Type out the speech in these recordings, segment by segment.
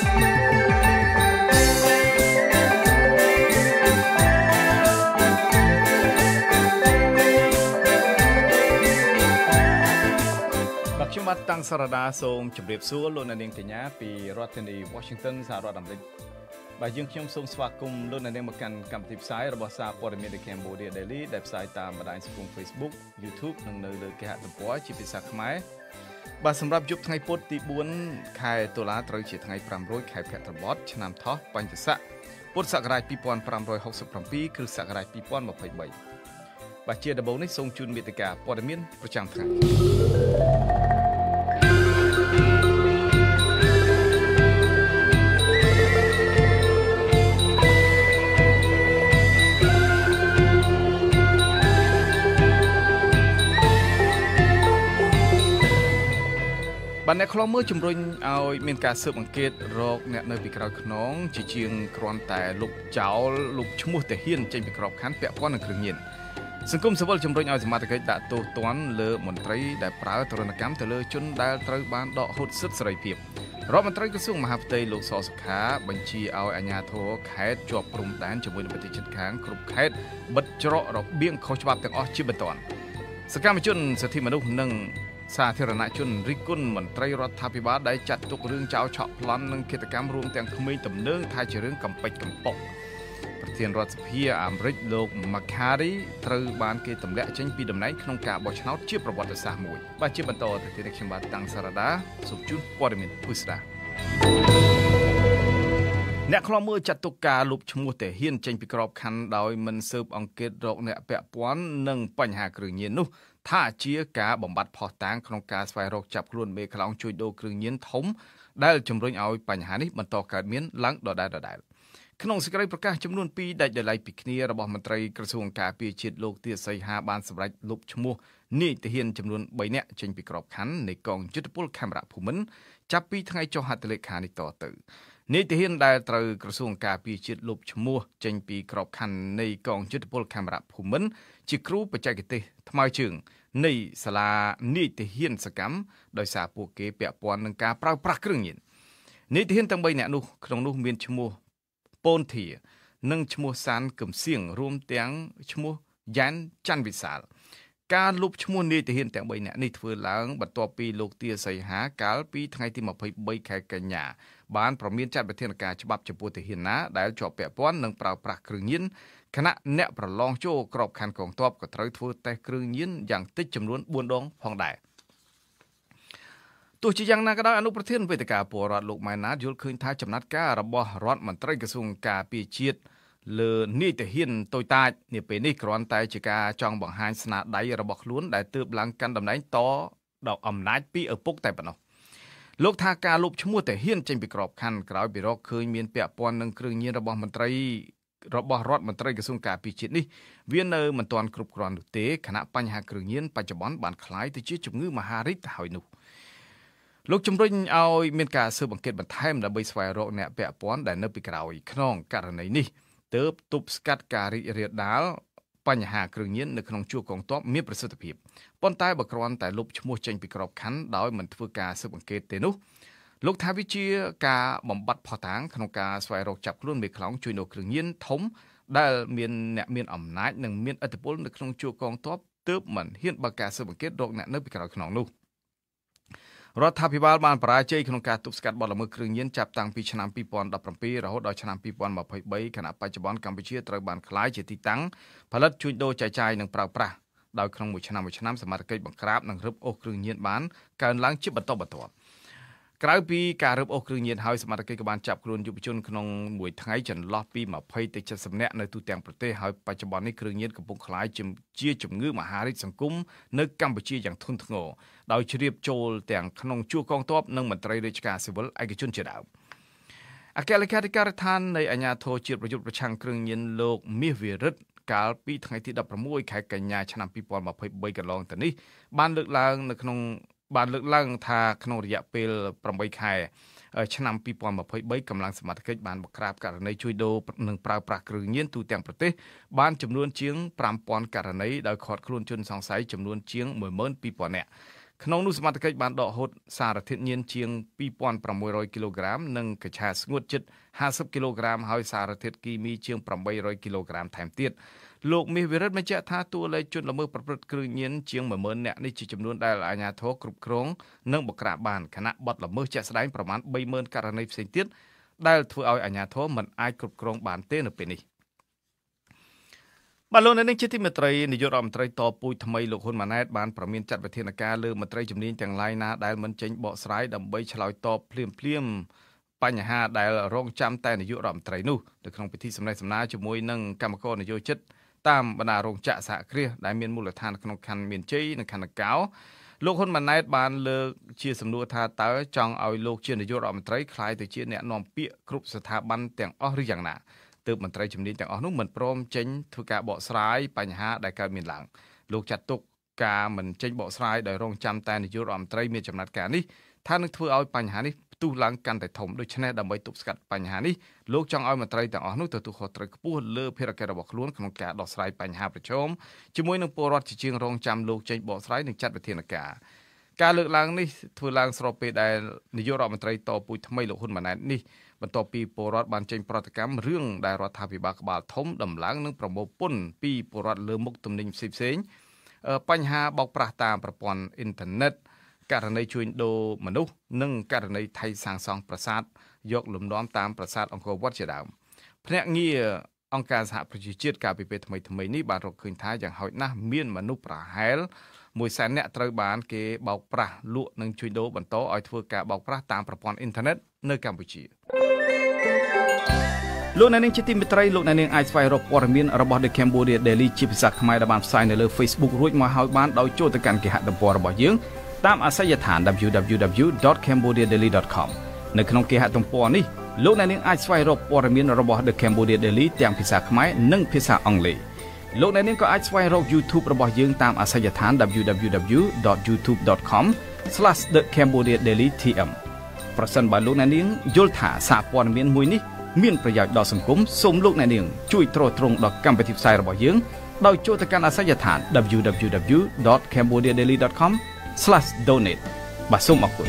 ខ្ញុំបាទតាំងសារដាសូមជម្រាបសួរលោកអ្នកនាងកញ្ញា ពីរដ្ឋធានី Washington សហរដ្ឋអាមេរិកបាទយើងខ្ញុំសូមស្វាគមន៍លោកអ្នកនាងមកកាន់កម្មវិធីផ្សាយរបស់សារព័ត៌មាន The Cambodia Daily ដែលផ្សាយតាមបណ្ដាញសង្គម Facebook YouTube និងនៅលើគេហទំព័រជាភាសាខ្មែរបាទសម្រាប់យប់ថ្ងៃពុធទី4ខែតុលាត្រូវជាថ្ងៃ500ខែភក្ត្របតឆ្នាំថោះបញ្ញស័កពុទ្ធសករាជ2567គ្រិស្តសករាជ2023បាទជាដំបូងនេះសូមជូនមេត្តាព័ត៌មានប្រចាំថ្ងៃបាទអ្នកខ្លំមើលជំរុញឲ្យមានការស៊ើបអង្កេតរកអ្នកនៅ ពីក្រោយខ្នងជាជាងគ្រាន់តែលុបចោលលុបឈ្មោះទាហានចេញពីក្របខ័ណ្ឌពាក់ព័ន្ធនឹងគ្រឿងញៀនសង្គមសិវិលជំរុញឲ្យសមត្ថកិច្ចដាក់ទោសទណ្ឌលើមន្ត្រីដែលប្រើទរណកម្មទៅលើ ជនដែលត្រូវបានដកហូតសិទ្ធិសេរីភាពរដ្ឋមន្ត្រីក្រសួងមហាផ្ទៃលោកសសុខាបញ្ជាឲ្យអាជ្ញាធរខេត្តជាប់ព្រំដែនជាមួយនឹងប្រទេសជិតខាងគ្រប់ខេត្តបិទច្រករបៀងខុសច្បាប់ទាំងអស់ជាបន្ទាន់សកម្មជនសិទ្ធិមនុស្សនិងសាធារណជនរិះគន់មន្ត្រីរដ្ឋាភិបាលដែលចាត់ទុករឿងចោរឆក់ប្លន់និងឃាតកម្មរួមទាំងក្មេងទំនើងថាជារឿងកំពេចកំប៉ុកប្រធានរដ្ឋសភាអាមេរិកលោក Macari ត្រូវបានគេទម្លាក់ចេញពីតំណែងក្នុងការបោះឆ្នោតជាប្រវត្តិសាស្ត្រមួយបាទជាបន្តទៅទៀតខ្ញុំបាទតាំងសារ៉ាដាសូមជូនព័ត៌មានពុស្ដាអ្នកខ្លមើលចាត់ទុកការលុបឈ្មោះតែហ៊ាន ចេញពីក្របខ័ណ្ឌដោយមិនស៊ើបអង្កេតរកអ្នកពាក់ព័ន្ធនិងបញ្ហាគ្រឿងញៀននោះថាជាការបំបត្តិផោះតាងក្នុងការស្វែងរកចាប់ខ្លួនមេខ្លោងជួយដូរគ្រឿងញៀនធំដែលជំរុញឲ្យបញ្ហានេះបន្តកើតមានឡើងដដែលដដែល ក្នុងសេចក្តីប្រកាសចំនួន2ដាច់ដោយឡែកពីគ្នារបស់មន្ត្រីក្រសួងការពារជាតិលោកទាសីហាបានសម្រេចលុបឈ្មោះនាយទាហានចំនួន3នាក់ចេញពីក្របខ័ណ្ឌនៃកងយុទ្ធពលខេមរៈភូមិន្ទចាប់ពីថ្ងៃចុះហត្ថលេខានេះតទៅនាយទាហានដែលត្រូវក្រសួងការពារជាតិលុបឈ្មោះចេញពីក្របខ័ណ្ឌនៃកងយុទ្ធពលខេមរៈភូមិន្ទជាគ្រូបច្ចេកទេសថ្មើរជើងនៃសាលានីតិហាន សកម្មដោយសារពួកគេពាក់ព័ន្ធនឹងការប្រើប្រាស់គ្រឿងញៀននីតិហានទាំង3នាក់នោះក្នុងនោះមានឈ្មោះពូនធា និងឈ្មោះសានកឹមសៀងរួមទាំងឈ្មោះយ៉ានច័ន្ទវិសាល ការលុបឈ្មោះនាយទាហានទាំង3នាក់នេះធ្វើឡើងបន្ទាប់ពីលោកទាសីហាកាល ពីថ្ងៃទី23ខែកញ្ញាបានប្រមានចាត់វិធានការច្បាប់ចំពោះទាហានណាដែលជាប់ពាក់ព័ន្ធនឹងប្រើប្រាស់គ្រឿងញៀនគណៈអ្នកប្រឡងចូលក្របខ័ណ្ឌកងទ័ពក៏ត្រូវធ្វើតេស្តគ្រឿងញៀនយ៉ាងតិចចំនួន4ដងផងដែរទោះជាយ៉ាងណាក៏ដោយអនុប្រធានវេទិកាពលរដ្ឋលោកម៉ែនណាតយល់ឃើញថាចំណាត់ការរបស់រដ្ឋមន្ត្រីក្រសួងការពារជាតិលើនីតិហ៊ានតូចតាចនេះពេលនេះគ្រាន់តែជាការចង់បង្ហាញស្នាដៃរបស់ខ្លួនដែលទើបឡើងកាន់តំណែងតដល់អំណាចពីឪពុកតែប៉ុណ្ណោះលោក ថាការលុបឈ្មោះតាហ៊ានចេញពីក្របខ័ណ្ឌក្រោយពីរកឃើញមានពាក់ព័ន្ធនឹងគ្រឿងញៀនរបស់មន្ត្រីរបស់រដ្ឋមន្ត្រីក្រសួងការពារជាតិនេះវានៅមិនទាន់គ្រប់គ្រាន់នោះទេខណៈបញ្ហាគ្រឿងញៀនបច្ចុប្បន្នបានคล้ายទៅជាជំងឺមហារីកទៅហើយនោះលោកជំរិញឲ្យមានការស៊ើបអង្កេតបន្ថែមដើម្បីស្វែងរក អ្នកពាក់ព័ន្ធដែលនៅពីក្រោយក្នុងករណីនេះទើបទប់ស្កាត់ការរីករាលដាលបញ្ហាគ្រឿងញៀននៅក្នុងជួរកងទ័ពមានប្រសិទ្ធភាពប៉ុន្តែបើគ្រាន់តែលុបឈ្មោះចេញពីក្របខ័ណ្ឌដោយមិនធ្វើការស៊ើបអង្កេតទេនោះលោកថាវិជាការបំបត្តិផតាងក្នុងការស្វែងរកចាប់ខ្លួនមេខ្លោងជួយនៅគ្រឿងញៀនធំ ដែលមានអ្នកមានអំណាចនិងមានឥទ្ធិពលនៅក្នុង ជួរកងទ័ពទើបមិនហ៊ានបើកការស៊ើបអង្កេតរកអ្នកនៅពីក្រោយខ្នងនោះរដ្ឋាភិបាលបានបរាជ័យក្នុងការទប់ស្កាត់បទល្មើសគ្រឿងញៀនចាប់តាំងពីឆ្នាំ2017រហូតដល់ឆ្នាំ2023ខណៈបច្ចុប្បន្នកម្ពុជាត្រូវបានក្លាយជាទីតាំងផលិតជួញដូរចែកចាយនិងប្រើប្រាស់ដោយក្នុងមួយឆ្នាំមួយឆ្នាំសមាជិកបង្ក្រាបនិងរឹបអូសគ្រឿងញៀនបានកើនឡើងជាបន្តបន្ទាប់ក្រៅពីការរឹបអូសគ្រឿងញៀនហើយសមត្ថកិច្ចក៏បានចាប់ខ្លួនយុវជនក្នុងមួយថ្ងៃចន្លោះពី20ទៅ70នាក់នៅទូទាំងប្រទេសហើយបច្ចុប្បន្ននេះគ្រឿងញៀនកំពុងក្លាយជាជំងឺមហារីកសង្គមនៅកម្ពុជាយ៉ាងធ្ងន់ធ្ងរដោយជ្រាបចូលទាំងក្នុងជួរកងទ័ពនិងមន្ត្រីរាជការស៊ីវិលឯកជនជាដើមអគ្គលេខាធិការដ្ឋាននៃអាជ្ញាធរជាតិប្រយុទ្ធប្រឆាំងគ្រឿងញៀនលោកមាសវិរិទ្ធកាលពីថ្ងៃទី16ខែកញ្ញាឆ្នាំ2023កន្លងទៅនេះបានលើកឡើងនៅក្នុងបានលើកឡើងថាក្នុងរយៈពេល8ខែឆ្នាំ2023កម្លាំងសមត្ថកិច្ចបានបង្ក្រាប ករណីជួញដូរនិងប្រើប្រាស់គ្រឿងញៀនទូទាំងប្រទេសបានចំនួនជាង5000ករណីដោយឃាត់ខ្លួនជនសង្ស័យចំនួនជាង12000នាក់ក្នុងនោះសមត្ថកិច្ចបានដកហូតសារធាតុញៀនជាង2600គីឡូក្រាមនិងកញ្ឆាស្ងួតជិត50គីឡូក្រាមហើយសារធាតុគីមីជាង800គីឡូក្រាមថែមទៀតលោកមាសវិរិទ្ធបញ្ជាក់ថាតួលេខជនល្មើសប្រព្រឹត្តគ្រឿងញៀនជាង10000នាក់នេះជាចំនួនដែលអាជ្ញាធរគ្រប់គ្រងនិងបក្រាបបានខណៈបទល្មើសជាក់ស្ដែងប្រមាណ30000ករណីផ្សេងទៀតដែលធ្វើឲ្យអាជ្ញាធរមិនអាចគ្រប់គ្រងបានទេនៅពេលនេះបាទលោកនៅនឹងជាទីមេត្រីនាយករដ្ឋមន្ត្រីតពូជថ្មីលោកហ៊ុនម៉ាណែតបានប្រមានចាត់វិធានការលើមន្ត្រីជំនាញទាំងឡាយណាដែលមិនចេញបកស្រាយដើម្បីឆ្លើយតបភ្លាមភ្លាមបញ្ហាដែលរងចាំតែនាយករដ្ឋមន្ត្រីនោះនៅក្នុងពិធីសម្ដែងសម្ដារជាមួយនឹងគណៈកម្មការនយោជិតតាមបណ្ដារោងចក្រសហគ្រាសដែលមានមូលដ្ឋានក្នុងខណ្ឌមានជ័យនិងខណ្ឌកៅលោកហ៊ុនម៉ាណែតបានលើកជាសំណួរថាតើចង់ឲ្យលោកជានាយករដ្ឋមន្ត្រីខ្លាយទៅជា អ្នកណែនាំពាក្យគ្រប់ស្ថាប័នទាំងអស់ឬយ៉ាងណាទើបមន្ត្រីជំនាញទាំងអស់នោះមិនព្រមចេញធ្វើការបកស្រាយបញ្ហាដែលកើតមានឡើងលោកចាត់ទុកការមិនចេញបកស្រាយដោយរងចាំតែនាយករដ្ឋមន្ត្រីមានចំណាត់ការនេះថានឹងធ្វើឲ្យបញ្ហានេះផ្ទុះឡើងកាន់តែធំដូច្នេះដើម្បីទប់ស្កាត់បញ្ហានេះលោកចង់ឲ្យមន្ត្រីទាំងអស់នោះទទួលខុសត្រូវខ្ពស់លើភារកិច្ចរបស់ខ្លួនក្នុងការដោះស្រាយបញ្ហាប្រឈមជាមួយនឹងពលរដ្ឋជាជាងរងចាំលោកចេញបកស្រាយនិងចាត់វិធានការការលើកឡើងនេះធ្វើឡើងស្របពេលដែលនាយករដ្ឋមន្ត្រីតពូជថ្មីលោកហ៊ុនម៉ាណែតនេះបន្ទាប់ពីពលរដ្ឋបានចេញប្រតិកម្មរឿងដែលរដ្ឋាភិបាលក្បាលធំដំឡើងនិងប្រមូលពន្ធពីពលរដ្ឋលើមុខទំនិញផ្សេងៗបញ្ហាបោកប្រាស់តាមប្រព័ន្ធអ៊ីនធឺណិតករណីជួញដូរមនុស្សនិងករណីថៃសាងសង់ប្រាសាទយកលំនាំតាមប្រាសាទអង្គរវត្តជាដើមភ្នាក់ងារអង្គការសហប្រជាជាតិកាលពីពេលថ្មីថ្មីនេះបានរកឃើញថាយ៉ាងហោចណាស់មានមនុស្សប្រហែល100,000នាក់ត្រូវបានគេបោកប្រាស់លក់និងជួញដូរបន្តឲ្យធ្វើការបោកប្រាស់តាមប្រព័ន្ធអ៊ីនធឺណិតនៅកម្ពុជាលោកអ្នកនាងជាទីមេត្រីលោកអ្នកនាងអាចស្វែងរកព័ត៌មានរបស់ The Cambodia Daily ជាភាសាខ្មែរដែលបានផ្សាយនៅលើ Facebook រួចមកហើយបានដោយចូលទៅកាន់គេហទំព័ររបស់យើងតាមអាសយដ្ឋាន www.cambodiadaily.com នៅក្នុងគេហទំព័រនេះលោកអ្នកនាងអាចស្វែងរកព័ត៌មានរបស់ The Cambodia Daily ទាំងភាសាខ្មែរនិងភាសាអង់គ្លេសលោកអ្នកនាងក៏អាចស្វែងរក YouTube របស់យើងតាមអាសយដ្ឋាន www.youtube.com/thecambodiadailytm ប្រសិនបើលោកអ្នកនាងយល់ថាសារព័ត៌មានមួយនេះមានប្រយោជន៍ដល់សង្គមសូមលោកអ្នកនាងជួយទ្រទ្រង់ដល់កម្មវិធីផ្សាយរបស់យើងដោយចូលទៅកាន់អាសយដ្ឋាន www.cambodiadaily.com www.sbs.com.au/donate បាទសូមអរគុណ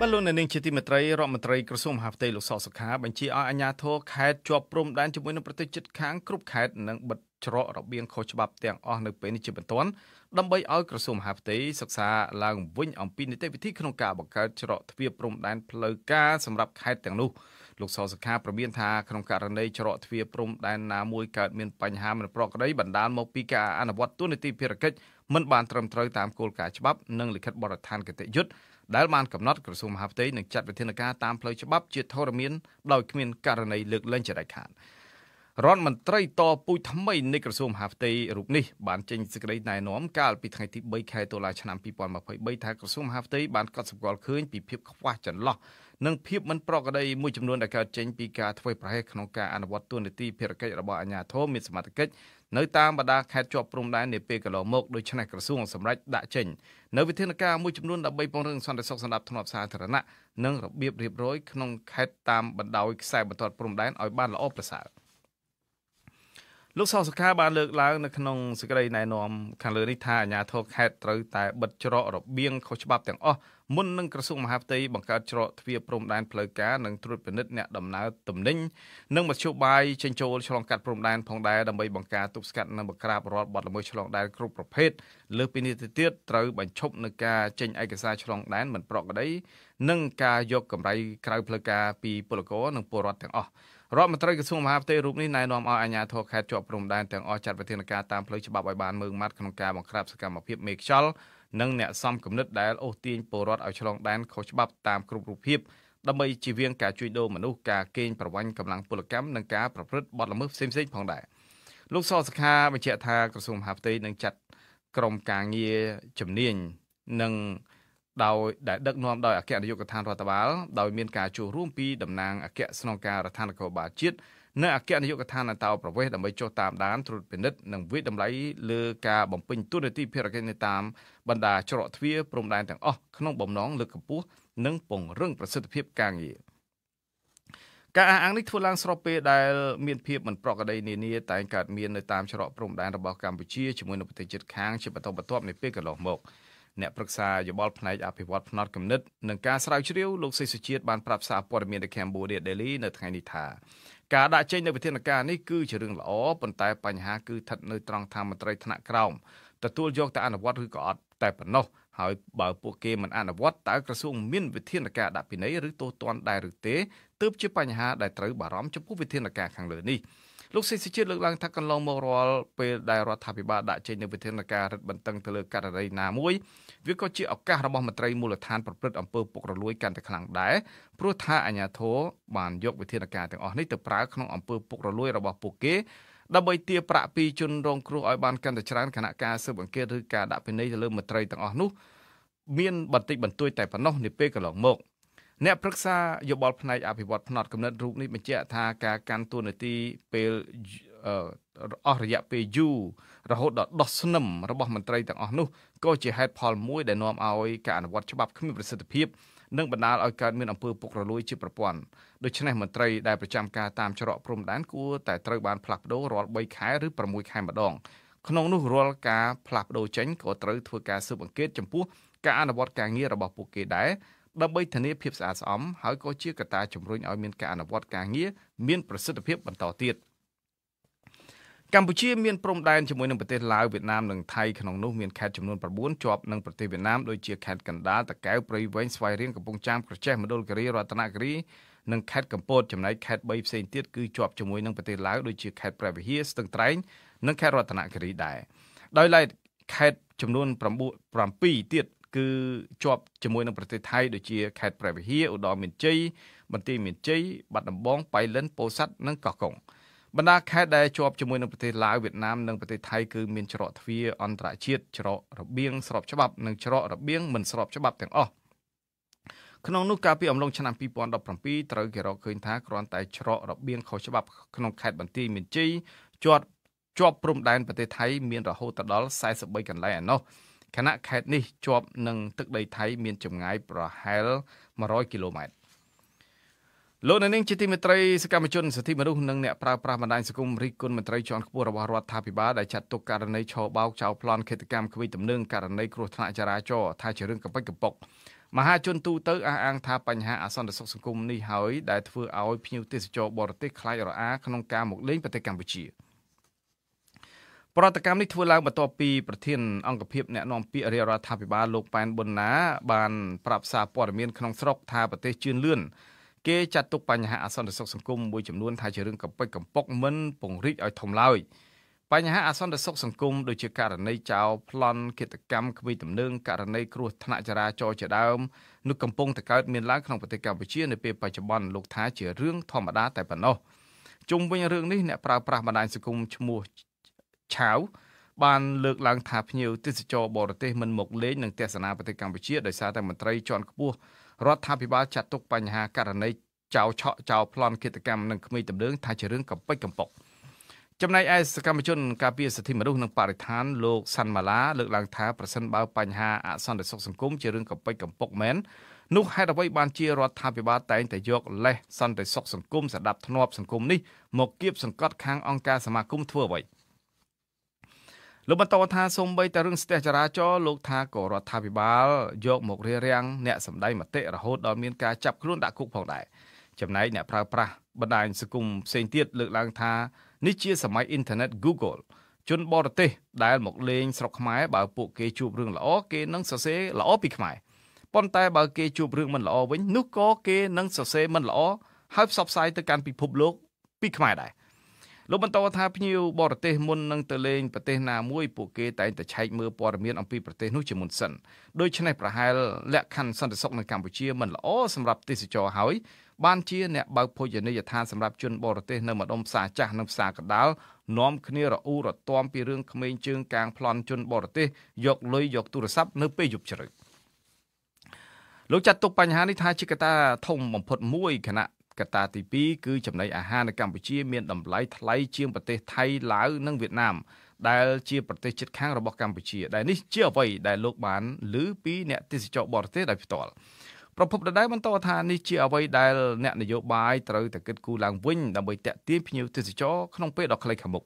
បលូននៅនឹងជាទីមេត្រីរដ្ឋមន្ត្រីក្រសួងមហាផ្ទៃលោកសកសុខាបញ្ជាឲ្យអាជ្ញាធរខេត្តជាប់ព្រំដែនជាមួយនឹងប្រទេសជិតខាងគ្រប់ខេត្តនិងបិទច្រករបៀងខុសច្បាប់ទាំងអស់នៅពេលនេះជាបន្ទាន់ដើម្បីឲ្យក្រសួងមហាផ្ទៃសិក្សាឡើងវិញអំពីនីតិវិធីក្នុងការបង្កើតច្រកទ្វារព្រំដែនផ្លូវការសម្រាប់ខេត្តទាំងនោះ។លោកសសខាប្រមានថាក្នុងករណីច្រកទ្វារព្រំដែនណាមួយកើតមានបញ្ហាមិនប្រក្រតីបណ្ដាលមកពីការអនុវត្តទូនីតិភារកិច្ចមិនបានត្រឹមត្រូវតាមគោលការណ៍ច្បាប់និងលិខិតបទដ្ឋានគតិយុត្តដែលបានកំណត់ក្រសួងមហាផ្ទៃនឹងចាត់វិធានការតាមផ្លូវច្បាប់ជាធរមានដោយគ្មានករណីលើកលែងជាដាច់ខាតរដ្ឋមន្ត្រីតពូជថ្មីនៃក្រសួងមហាផ្ទៃរូបនេះបានចេញសេចក្តីណែនាំកាលពីថ្ងៃទី3ខែតុលាឆ្នាំ2023ថាក្រសួងមហាផ្ទៃបានកត់សម្គាល់ឃើញពីភាពខ្វះចន្លោះនិងភាពមិនប្រក្រតីមួយចំនួនដែលកើតចេញពីការធ្វើប្រហែសក្នុងការអនុវត្តទូនាទីភារកិច្ចរបស់អាជ្ញាធរមានសមត្ថកិច្ចនៅតាមបណ្ដាខេត្តជាប់ព្រំដែននាពេលកន្លងមកដូច្នេះក្រសួងសម្រេចដាក់ចេញនៅវិធានការមួយចំនួនដើម្បីពង្រឹងសន្តិសុខសណ្ដាប់ធ្នាប់សាធារណៈនិងរបៀបរៀបរយក្នុង ខេត្តតាមបណ្ដោយខ្សែបន្ទាត់ព្រំដែនឲ្យបានល្អប្រសើរលោកសសុខាបានលើកឡើង នៅក្នុងសេចក្តីណែនាំខាងលើនេះថាអាជ្ញាធរខេត្តត្រូវតែបិទច្រករបៀងខុសច្បាប់ទាំងអស់មុននឹងក្រសួងមហាផ្ទៃបង្កើតច្រកទ្វារព្រំដែនផ្លូវការនិងត្រួតពិនិត្យអ្នកដំណើរទំនិញនិងមធ្យោបាយចិញ្ចូលឆ្លងកាត់ព្រំដែនផងដែរដើម្បីបង្ការទប់ស្កាត់និងបង្ក្រាបរាល់បទល្មើសឆ្លងដែនគ្រប់ប្រភេទលើពីនេះទៅទៀតត្រូវបញ្ឈប់នឹងការចេញឯកសារឆ្លងដែនមិនប្រក្រតីនិងការយកកម្រៃក្រៅផ្លូវការពីពលករនិងពលរដ្ឋទាំងអស់រដ្ឋមន្ត្រីក្រសួងមហាផ្ទៃរូបនេះណែនាំឲ្យអាជ្ញាធរខេត្តជាប់ព្រំដែនទាំងអស់ចាត់វិធានការតាមផ្លូវច្បាប់ឲ្យបានម៉ឺងម៉ាត់ក្នុងការបង្ក្រាបសកម្មភាពមេខ្យល់និងអ្នកសំគំនិតដែលអូសទាញពលរដ្ឋឲ្យឆ្លង ដែនខុសច្បាប់តាមគ្រប់រូបភាពដើម្បីជៀសវាងការជួញដូរមនុស្សការកេងប្រវ័ញ្ចកម្លាំងពលកម្មនិងការប្រព្រឹត្តបទល្មើសផ្សេងៗផងដែរលោកសសខាបញ្ជាក់ថាក្រសួងមហាផ្ទៃនឹងចាត់ក្រុមការងារជំនាញនិងដោយដែលដឹកនាំដោយអគ្គនាយកដ្ឋានរដ្ឋបាល ដោយមានការចូលរួមពីតំណាងអគ្គស្នងការរដ្ឋាភិបាលជាតិនិងអគ្គនាយកដ្ឋានអន្តរប្រវេសដើម្បីចុះតាមដានត្រួតពិនិត្យនិងវិតម្លៃលើការបំពេញទូរនីតិភារកិច្ចនៅតាមបណ្ដាច្រកទ្វារព្រំដែនទាំងអស់ក្នុងបំណងលើកកម្ពស់និងពង្រឹងប្រសិទ្ធភាពការងារការអះអាងនេះធ្វើឡើងស្របពេលដែលមានភាពមិនប្រក្រតីនានាតែងកើតមាននៅតាមច្រកព្រំដែនរបស់កម្ពុជាជាមួយនឹងប្រទេសជិតខាងជាបន្តបន្ទាប់នាពេលកន្លងមកអ្នកប្រឹក្សាយោបល់ផ្នែកអភិវឌ្ឍភ្នត់គណិតនិងការស្រាវជ្រាវលោកសេសជាតិបានប្រាប់សារព័ត៌មាននៅ Cambodia Daily នៅថ្ងៃនេះថាការដាក់ចេញនូវវិធានការនេះគឺជារឿងល្អប៉ុន្តែបញ្ហាគឺស្ថិតនៅត្រង់ថាមន្ត្រីថ្នាក់ក្រោមទទួលយកតែអនុវត្តឬក៏អត់តែប៉ុណ្ណោះហើយបើពួកគេមិនអនុវត្តតើក្រសួងមានវិធានការដាក់ពិន័យឬទោសទណ្ឌដែរឬទេទើបជាបញ្ហាដែលត្រូវបារម្ភចំពោះវិធានការខាងលើនេះ។លោកសេចក្ដីលើកឡើងថាកន្លងមករាល់ពេលដែលរដ្ឋាភិបាលដាក់ចេញនូវវិធានការរឹតបន្តឹងទៅលើករណីណាមួយវាក៏ជាឱកាសរបស់មន្ត្រីមូលដ្ឋានប្រព្រឹត្តអំពើពុករលួយកាន់តែខ្លាំងដែរព្រោះថាអាជ្ញាធរបានយកវិធានការទាំងអស់នេះទៅប្រើក្នុងអំពើពុករលួយរបស់ពួកគេដើម្បីទារប្រាក់ពីជនរងគ្រោះឲ្យបានកាន់តែច្រើនគណៈការស៊ើបអង្កេតឬការដាក់ពិន័យទៅលើមន្ត្រីទាំងអស់នោះមានបន្តិចបន្តួចតែប៉ុណ្ណោះនាពេលកន្លងមកអ្នកប្រឹក្សាយោបល់ផ្នែកអភិវឌ្ឍភ្នត់កំណត់រូបនេះបញ្ជាក់ថាការកាន់តួនាទីពេលអស់រយៈពេលយូររហូតដល់ដោះស្នឹមរបស់មន្ត្រីទាំងអស់នោះក៏ជាហេតុផលមួយដែលនាំឲ្យការអនុវត្តច្បាប់គ្មានប្រសិទ្ធភាព និងបណ្ដាលឲ្យកើតមានអំពើពុករលួយជាប្រព័ន្ធដូច្នេះមន្ត្រីដែលប្រចាំការតាមច្រកព្រំដែនគួរតែត្រូវបានផ្លាស់ប្ដូររាល់3ខែឬ6ខែម្ដងក្នុងនោះរាល់ការផ្លាស់ប្ដូរចេញក៏ត្រូវធ្វើការស៊ើបអង្កេតចំពោះការអនុវត្តការងាររបស់ពួកគេដែរដើម្បីធានាភាពស្អាតស្អំហើយក៏ជាកត្តាជំរុញឲ្យមានការអនុវត្តការងារមានប្រសិទ្ធភាពបន្តទៀតកម្ពុជាមានព្រំដែនជាមួយនឹងប្រទេសឡាវវៀតណាមនិងថៃក្នុងនោះមានខេត្តចំនួន9ជាប់នឹងប្រទេសវៀតណាមដូចជាខេត្តកណ្ដាលតាកែវព្រៃវែងស្វាយរៀងកំពង់ចាមក្រចេះមណ្ឌលគិរីរតនគិរីនិងខេត្តកំពតចំណែកខេត្ត3ផ្សេងទៀតគឺជាប់ជាមួយនឹងប្រទេសឡាវដូចជាខេត្តព្រះវិហារស្ទឹងត្រែងនិងខេត្តរតនគិរីដែរដោយឡែកខេត្តចំនួន9 7ទៀតគឺជាប់ជាមួយនឹងប្រទេសថៃដូចជាខេត្តព្រះវិហារឧត្តរមានជ័យបន្ទាយមានជ័យបាត់ដំបងប៉ៃលិនពោធិ៍សាត់និងកោះកុងបណ្ដាខេត្តដែលជាប់ជាមួយនឹងប្រទេសឡាវវៀតណាមនិងប្រទេសថៃគឺមានច្រកទ្វារអន្តរជាតិច្រករបៀងស្របច្បាប់និងច្រករបៀងមិនស្របច្បាប់ទាំងអស់ក្នុងនោះកាលពីអំឡុងឆ្នាំ2017ត្រូវគេរកឃើញថាគ្រាន់តែច្រករបៀងខុសច្បាប់ក្នុងខេត្តបន្ទាយមានជ័យជាប់ជាប់ព្រំដែនប្រទេសថៃមានរហូតដល់43កន្លែងឯណោះខណៈខេត្តនេះជាប់នឹងទឹកដីថៃមានចម្ងាយប្រហែល100គីឡូម៉ែត្រលោកនៅនាងជាទីមេត្រីសកម្មជនសិទ្ធិមនុស្សនិងអ្នកប្រើប្រាស់បណ្ដាញសង្គមរីកគុណមន្ត្រីជាន់ខ្ពស់របស់រដ្ឋាភិបាលដែលចាត់ទុកករណីឆោបោកចោលប្លន់ឃាតកម្មគ្វីទំនឹងករណីគ្រោះថ្នាក់ចរាចរណ៍ថាជារឿងកំពេចកំពុកមហាជនទូទៅអះអាងថាបញ្ហាអសន្តិសុខសង្គមនេះហើយដែលធ្វើឲ្យភ្ញៀវទេសចរបរទេសខ្លាចរអាក្នុងការមកលេងប្រទេសកម្ពុជា។ប្រតិកម្មនេះធ្វើឡើងបន្ទាប់ពីប្រធានអង្គភិបអ្នកណែនាំពាក្យរាជរដ្ឋាភិបាលលោកប៉ែនប៊ុនណា បានប្រាប់សារព័ត៌មានក្នុងស្រុកថាប្រទេសជឿនលឿនគេចាត់ទុកបញ្ហាអសន្តិសុខសង្គមមួយចំនួនថាជារឿងកំពេចកំពុកមិនពង្រីកឲ្យធំឡើយបញ្ហាអសន្តិសុខសង្គមដូចជាករណីចោរប្លន់គិតកម្មគ្មានទំនើងករណីគ្រោះថ្នាក់ចរាចរណ៍ជាដើមនោះកំពុងតែកើតមានឡើងក្នុងប្រទេសកម្ពុជានៅពេលបច្ចុប្បន្នលោកថាជារឿងធម្មតាតែប៉ុណ្ណោះជុំវិញរឿងនេះអ្នកប្រើប្រាស់បណ្ដាញសង្គមឈ្មោះឆាវបានលើកឡើង ថាភ្ញៀវទេសចរបរទេសមិនមកលេងនិងទស្សនាប្រទេសកម្ពុជាដោយសារតែមន្ត្រីជាន់ខ្ពស់រដ្ឋាភិបាលចាត់ទុកបញ្ហាករណីចៅឆក់ចៅប្លន់គិតកម្មនិងក្មេងតម្លើងថាជារឿងកំពេចកំប៉ុកចំណែកឯសកម្មជនការពារសិទ្ធិមនុស្សនិងបរិស្ថានលោកសាន់ម៉ាឡាលើកឡើងថាប្រសិនបើបញ្ហាអសន្តិសុខសង្គមជារឿងកំពេចកំប៉ុកមែននោះហេតុអ្វី បានជារដ្ឋាភិបាលតែងតែយកលេសសន្តិសុខសង្គមស្ដាប់ធ្នាប់សង្គមនេះមកគៀបសង្កត់ខាងអង្គការសមាគមធ្វើអ្វី។លោកបន្តថាសូម្បីតែរឿងស្ទះចរាចរណ៍លោកថាក៏រដ្ឋាភិបាលយកមករារាំងអ្នកសម្ដែងមតិរហូតដល់មានការចាប់ខ្លួនដាក់គុកផងដែរចំណែកអ្នកប្រើប្រាស់បណ្ដាញសង្គមផ្សេងទៀតលើកឡើងថានេះជាសម័យអ៊ីនធឺណិត Google ជនបរទេសដែលមកលេងស្រុកខ្មែរបើពួកគេជួបរឿងល្អគេនឹងសរសេរល្អពីខ្មែរប៉ុន្តែបើគេជួបរឿងមិនល្អវិញនោះក៏គេនឹងសរសេរមិនល្អហើយផ្សព្វផ្សាយទៅកាន់ពិភពលោកពីខ្មែរដែរលោកបន្តថាភ្ញៀវបរទេសមុននឹងទៅលេងប្រទេសណាមួយពួកគេ តែងតែឆែកមើលព័ត៌មានអំពីប្រទេសនោះជាមុនសិនដូច្នេះប្រហែលលក្ខខណ្ឌសន្តិសុខនៅកម្ពុជាមិនល្អសម្រាប់ទេសចរហើយបានជាអ្នកបើកភោជនីយដ្ឋានសម្រាប់ជនបរទេស នៅម្ដុំផ្សារចាស់និងផ្សារកដាលនាំគ្នារអ៊ូរទាំពីរឿងក្មេងជើងកາງប្លន់ជនបរទេសយកលុយយកទូរស័ព្ទនៅពេលយប់ជ្រៅលោកចាត់ទុកបញ្ហានេះថាជាកត្តាធំបំផុតមួយគណៈកត្តាទី2គឺចំណីអាហារនៅកម្ពុជា មានតម្លៃថ្លៃជាងប្រទេសថៃឡាវនិងវៀតណាមដែល ជាប្រទេសជិតខាងរបស់កម្ពុជា ដែលនេះជាអ្វីដែលលោកបានលើពីអ្នកទេសចរបរទេសដោយផ្ទាល់ប្រពន្ធដដែលបន្តថានេះជាអ្វីដែល អ្នកនយោបាយត្រូវតែគិតគូរឡើងវិញដើម្បីតេទៀងភ្ញៀវទេសចរក្នុងពេលដ៏ខ្លីខាងមុខ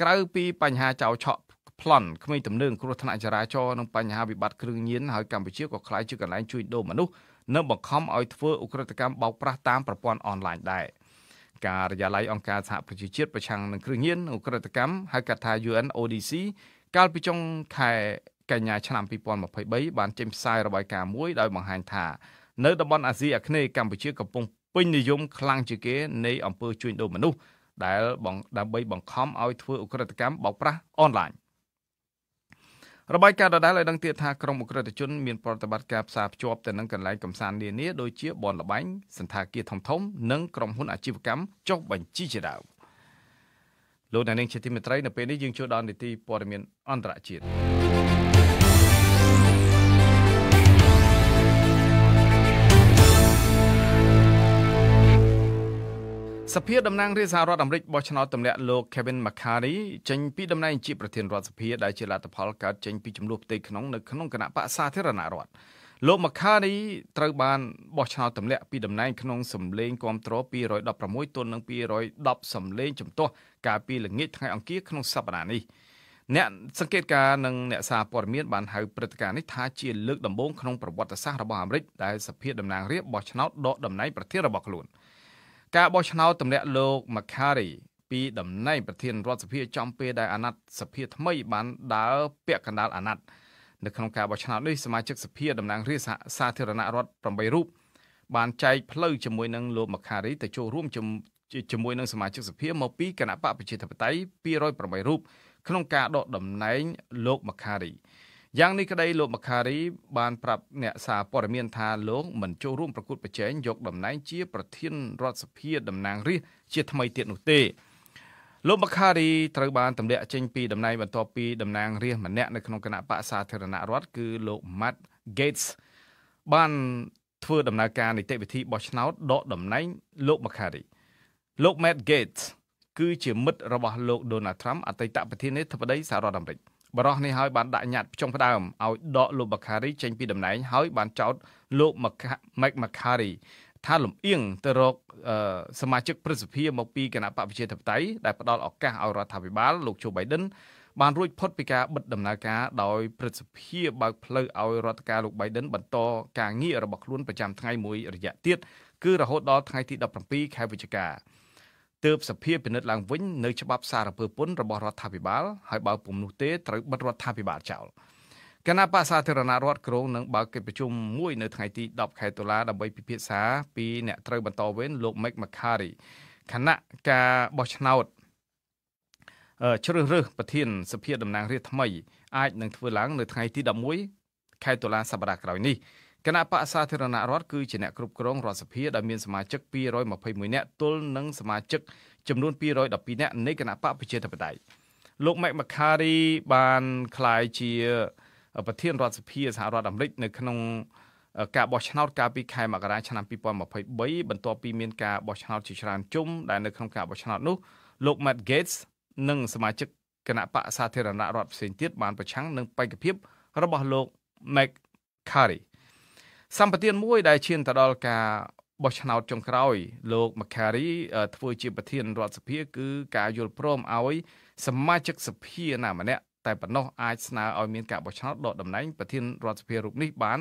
ក្រៅពីបញ្ហាចោរឆក់ប្លន់ក្មេងទំនើងគ្រោះថ្នាក់ចរាចរណ៍និងបញ្ហាវិបត្តិគ្រឿងញៀនហើយកម្ពុជាក៏ខ្លាយជាកន្លែងជួយដូរមនុស្សនិងបង្ខំឲ្យធ្វើអ ுக ្រិតកម្មបោកប្រាស់តាមប្រព័ន្ធអនឡាញដែរការិយាល័យអង្គការសហប្រជាជាតិប្រឆាំងនឹងគ្រឿងញៀនអ ுக ្រិតកម្មហៅកាត់ថា UNODC កាលពីចុងខែកញ្ញាឆ្នាំ2023បានចេញផ្សាយរបាយការណ៍មួយដោយបង្ហាញថានៅតំបន់អាស៊ីអាគ្នេយ៍កម្ពុជាកំពុងពេញនិយមខ្លាំងជាងគេនៃអំពើជួញដូរមនុស្សដែលដើម្បីបង្ខំឲ្យធ្វើអ ுக ្រិតកម្មបោកប្រាស់អនឡាញ។របាយការណ៍ដដែលឲ្យដឹងទៀតថាក្រមអក្រិតជនមានប្រតិបត្តិការផ្សារភ្ជាប់ទៅនឹងកន្លែងកំសាន្តនានាដូចជាបនលបាញ់សន្តាគារធំធំនិងក្រុមហ៊ុនអាជីវកម្មចុះបញ្ជីជាដើមលោកអ្នកនាងជាទីមេត្រីនៅពេលនេះយើងចូលដល់នីតិព័ត៌មានអន្តរជាតិសភាតំណាងរាជសហរដ្ឋអាមេរិកបោះឆ្នោតទម្លាក់លោក Kevin McCarthy ចេញពីតំណែងជាប្រធានរដ្ឋសភាដែលជាលទ្ធផលកើតចេញពីចំនួនផ្ទៃក្នុងនៅក្នុងគណៈបកសាធារណរដ្ឋលោក McCarthy ត្រូវបានបោះឆ្នោតទម្លាក់ពីតំណែងក្នុងសម្លេងគាំទ្រ216ទល់នឹង210សម្លេងជំទាស់កាលពីល្ងាចថ្ងៃអង្គារក្នុងសប្តាហ៍នេះអ្នកសង្កេតការនិងអ្នកសារព័ត៌មានបានហៅព្រឹត្តិការណ៍នេះថាជាលើកដំបូងក្នុងប្រវត្តិសាស្ត្ររបស់អាមេរិកដែលសភាតំណាងរាស្ត្របោះឆ្នោតដកតំណែងប្រធានរបស់ខ្លួន។ការបោះឆ្នោតតម្លាក់លោក Macari ពីតំណែងប្រធានរដ្ឋសភាចំពេលដែលអាណត្តិសភាថ្មីបានដើរពាក់កណ្ដាលអាណត្តិនៅក្នុងការបោះឆ្នោតនេះសមាជិកសភាតំណាងរាស្ត្រសាធារណរដ្ឋ8រូបបានចែកផ្លូវជាមួយនឹងលោកម៉ាខារីទៅចូលរួមជាមួយនឹងសមាជិកសភាមកពីគណៈបកប្រជាធិបតេយ្យ208រូបក្នុងការដកតំណែងលោកម៉ាខារីយ៉ាងនេះក្តីលោកមខារីបានប្រាប់អ្នកសារព័ត៌មាន ថាលោកមិនចូលរួមប្រកួតប្រជែងយកតំណែង ជា ប្រធានរដ្ឋសភាតំណាងរាស្ត្រជាថ្មីទៀតនោះទេ លោកមខារីត្រូវបានទម្លាក់ចេញពីតំណែងបន្ទាប់ពីតំណាងរាស្ត្រម្នាក់នៅក្នុងគណៈបកសាធារណរដ្ឋគឺលោក Matt Gates បានធ្វើដំណើរការនីតិវិធីបោះឆ្នោតដកតំណែងលោកមខារីលោក Matt Gates គឺជាមិត្តរបស់លោក Donald Trump អតីតប្រធានាធិបតីសហរដ្ឋអាមេរិក។បរោះនេះហើយបានដាក់ញត្តិផ្ចុងផ្ដើមឲ្យដកលោកបាខារីចេញពីតំណែងហើយបានចោទលោកម៉ែកម៉ាខារី ថាលំអៀងទៅរកសមាជិកព្រឹទ្ធសភាមកពីគណៈបព្វជិតបតី ដែលផ្ដល់ឱកាសឲ្យរដ្ឋាភិបាលលោកជូបៃដិនបានរួចផុតពីការបិទដំណើរការដោយព្រឹទ្ធសភាបើកផ្លូវឲ្យរដ្ឋការលោកបៃដិនបន្តការងាររបស់ខ្លួនប្រចាំថ្ងៃមួយរយៈទៀតគឺរហូតដល់ថ្ងៃទី17ខែវិច្ឆិកាទើបសភាពិនិត្យឡើងវិញនៅច្បាប់សារពើពន្ធរបស់រដ្ឋាភិបាលហើយបើពុំនោះទេត្រូវបិទរដ្ឋាភិបាលចោលគណៈបកសាធារណរដ្ឋក្រុងនឹងបើកកិច្ចប្រជុំមួយ នៅថ្ងៃទី10ខែតុលាដើម្បីពិភាក្សាពីអ្នកត្រូវបន្តវេនលោក Mike McCarthy គណៈការបោះឆ្នោតជ្រើសរើសប្រធានសភាតំណាងរាស្ត្រថ្មីអាចនឹងធ្វើឡើងនៅថ្ងៃទី11ខែតុលាសប្តាហ៍ក្រោយនេះគណៈបកសាធារណរដ្ឋគឺជាអ្នកគ្រប់គ្រងរដ្ឋសភាដែលមានសមាជិក221នាក់ទល់នឹងសមាជិកចំនួន212នាក់នៃគណៈបកប្រជាធិបតេយ្យលោក Mike Macari បានក្លាយជាប្រធានរដ្ឋសភាសហរដ្ឋអាមេរិក នៅក្នុងការបោះឆ្នោតកាលពីខែមករាឆ្នាំ2023បន្ទាប់ពីមានការបោះឆ្នោតជាច្រើនជុំដែលនៅក្នុងការបោះឆ្នោតនោះលោក Matt Gates និងសមាជិកគណៈបកសាធារណរដ្ឋផ្សេងទៀតបានប្រឆាំងនឹងបេក្ខភាពរបស់លោក Mike Carey សម្បទានមួយដែលឈានទៅដល់ការបោះឆ្នោតចុងក្រោយលោកមខារីធ្វើជាប្រធានរដ្ឋសភាគឺការយល់ព្រមឲ្យ សមាជិកសភាណាម្នាក់តែប៉ុណ្ណោះអាចស្នើឲ្យមានការបោះឆ្នោតដកតំណែងប្រធានរដ្ឋសភារូបនេះបាន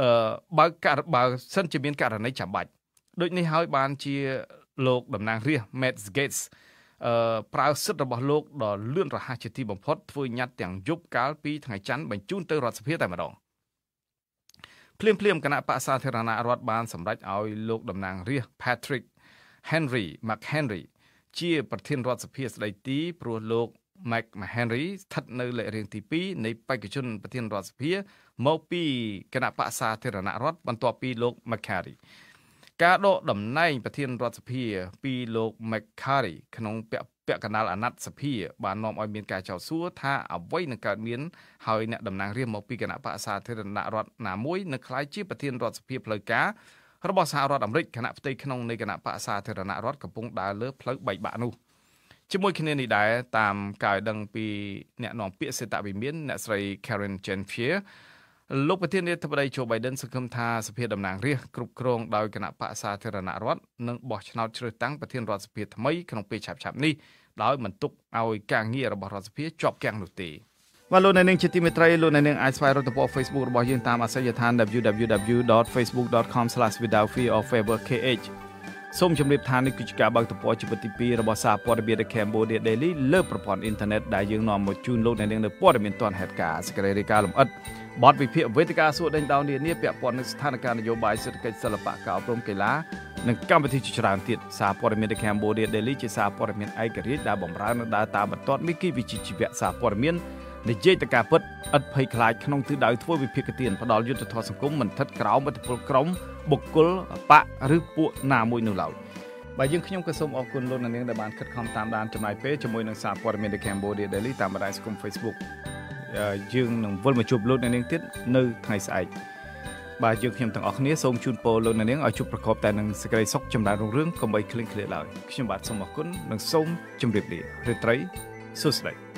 អឺបើករបើសិនជាមានករណីចាំបាច់ដូចនេះហើយបានជាលោកតំណាងរាស្ត្រ Matt Gates អឺប្រើសិទ្ធិរបស់លោកដល់លឿនរហ័សជាទីបំផុតធ្វើញត្តិទាំងយប់កាលពីថ្ងៃច័ន្ទបញ្ជូនទៅរដ្ឋសភាតែម្ដងភ្លាមភ្លាមគណៈបកសាធារណរដ្ឋបានសម្រេចឲ្យលោកតំណាងរាស្ត្រ Patrick Henry McHenry ជាប្រធានរដ្ឋសភាស្ដីទីព្រោះលោក Mike McHenry ស្ថិតនៅលេខរៀងទី2នៃបេក្ខជនប្រធានរដ្ឋសភាមកពីគណៈបកសាធារណរដ្ឋបន្ទាប់ពីលោក McCarthy ការដកតំណែងប្រធានរដ្ឋសភាពីលោក McCarthy ក្នុងពាក់ពាក់កណ្ដាលអាណត្តិសភាបាននាំឲ្យមានការចោទសួរថាអ្វីនឹងកើតមានហើយអ្នកតំណាងរាស្ត្រមកពីគណៈបក្សសាធារណរដ្ឋណាមួយនឹងក្លាយជាប្រធានរដ្ឋសភាផ្លូវការរបស់សហរដ្ឋអាមេរិកគណៈផ្ទៃក្នុងនៃគណៈបក្សសាធារណរដ្ឋកំពុងដើរលើផ្លូវបែកបាក់នោះជាមួយគ្នានេះដែរតាមការដឹងពីអ្នកនាំពាក្យសេតវិមានអ្នកស្រី Karen Jenfier លោកប្រធានាធិបតីជូបៃដិនសង្ឃឹមថាសភាតំណាងរាស្ត្រគ្រប់គ្រងដោយគណៈបកសាធារណរដ្ឋនឹងបោះឆ្នោតជ្រើសតាំងប្រធានរដ្ឋសភាថ្មីក្នុងពេលឆាប់ៗនេះដោយមិនទុកឲ្យការងាររបស់រដ្ឋសភាជាប់គាំងនោះទេបាទលោកអ្នកនាងជាទីមេត្រីលោកអ្នកនាងអាចស្វែងរកទំព័រ Facebook របស់យើងតាមអាសយដ្ឋាន www.facebook.com/withoutfearofeverkh សូមជម្រាបថានេះគឺជាការបើកទំព័រជីវិតទី2របស់សារព័ត៌មាន The Cambodia Daily លើប្រព័ន្ធអ៊ីនធឺណិតដែលយើងនាំមកជូនលោកអ្នកនាងនៅព័ត៌មានទាន់ហេតុការណ៍សេចក្តីរាយការណ៍លម្អិតបទវិភាគវេទិកាសួរដេញដោលនានាពាក់ព័ន្ធនឹងស្ថានភាពនយោបាយសេដ្ឋកិច្ចសិល្បៈការអប់រំកីឡានិងកម្មវិធីជាច្រើនទៀតសារព័ត៌មាន The Cambodia Daily ជាសារព័ត៌មានឯករាជ្យដែលបម្រើនឹងដើរតាមបន្ទាត់មីគីវិជ្ជាជីវៈសារព័ត៌មាននិយាយទៅការពិតឥតភ័យខ្លាចក្នុងទិសដៅធ្វើវិភាគទានផ្ដាល់យុទ្ធធរសង្គមមិនថិតក្រោមឥទ្ធិពលក្រុមបុគ្គលបកឬពួកណាមួយនោះឡើយបាទយើងខ្ញុំក៏សូមអរគុណលោកអ្នកនាងដែលបានខិតខំតាមដានចំណាយពេលជាមួយនឹងសារព័ត៌មាន The Cambodia Daily តាមបណ្ដាញសង្គម Facebook យើងនឹងវិលមកជួបលោកអ្នកនាងទៀតនៅថ្ងៃស្អែកបាទយើងខ្ញុំទាំងអស់គ្នាសូមជូនពរលោកអ្នកនាងឲ្យជួបប្រកបតែនឹងសេចក្តីសុខចម្រើនរុងរឿងកុំបីឃ្លៀងឃ្លាឡើយខ្ញុំបាទសូមអរគុណនិងសូមជម្រាបលារាត្រីសួស្តី